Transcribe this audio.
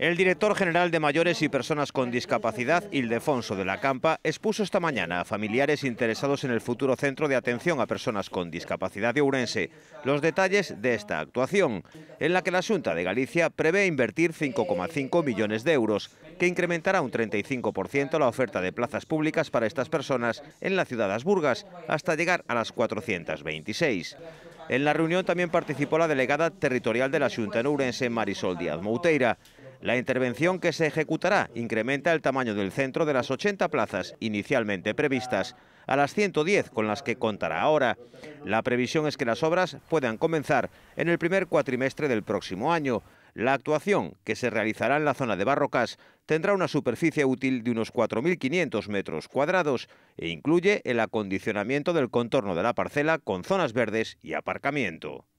El director general de Mayores y Personas con Discapacidad, Ildefonso de la Campa, expuso esta mañana a familiares interesados en el futuro Centro de Atención a Personas con Discapacidad de Urense los detalles de esta actuación, en la que la Junta de Galicia prevé invertir 5,5 millones de euros, que incrementará un 35% la oferta de plazas públicas para estas personas en la ciudad de hasta llegar a las 426. En la reunión también participó la delegada territorial de la Junta en Urense, Marisol Díaz Mouteira, la intervención que se ejecutará incrementa el tamaño del centro de las 80 plazas inicialmente previstas a las 110 con las que contará ahora. La previsión es que las obras puedan comenzar en el primer cuatrimestre del próximo año. La actuación, que se realizará en la zona de Barrocas, tendrá una superficie útil de unos 4.500 metros cuadrados e incluye el acondicionamiento del contorno de la parcela con zonas verdes y aparcamiento.